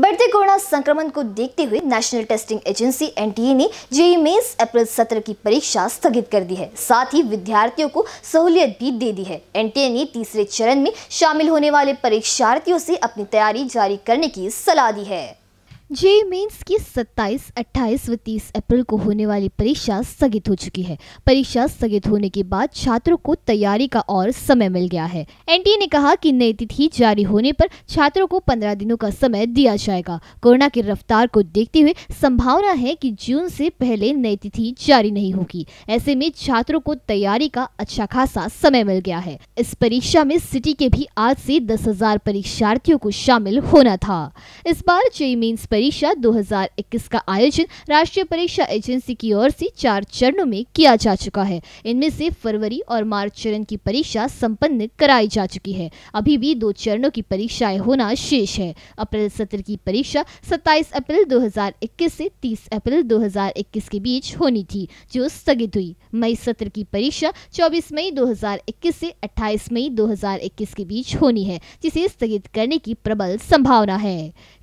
बढ़ते कोरोना संक्रमण को देखते हुए नेशनल टेस्टिंग एजेंसी एनटीए ने जेई मेन्स अप्रैल सत्र की परीक्षा स्थगित कर दी है साथ ही विद्यार्थियों को सहूलियत भी दे दी है एनटीए ने तीसरे चरण में शामिल होने वाले परीक्षार्थियों से अपनी तैयारी जारी करने की सलाह दी है जे मेंस की 27, 28 व 30 अप्रैल को होने वाली परीक्षा स्थगित हो चुकी है परीक्षा स्थगित होने के बाद छात्रों को तैयारी का और समय मिल गया है एनटीए ने कहा कि नई तिथि जारी होने पर छात्रों को 15 दिनों का समय दिया जाएगा कोरोना की रफ्तार को देखते हुए संभावना है कि जून से पहले नई तिथि जारी नहीं होगी ऐसे में छात्रों को तैयारी का अच्छा खासा समय मिल गया है इस परीक्षा में सिटी के भी आज से दस परीक्षार्थियों को शामिल होना था इस बार जे मेन्स परीक्षा 2021 का आयोजन राष्ट्रीय परीक्षा एजेंसी की ओर से चार चरणों में किया जा चुका है इनमें से फरवरी और मार्च चरण की परीक्षा संपन्न कराई जा चुकी है अभी भी दो चरणों की परीक्षाएं होना शेष है अप्रैल सत्र की परीक्षा 27 अप्रैल 2021 से 30 अप्रैल 2021 के बीच होनी थी जो स्थगित हुई मई सत्र की परीक्षा चौबीस मई दो से अट्ठाईस मई दो के बीच होनी है जिसे स्थगित करने की प्रबल संभावना है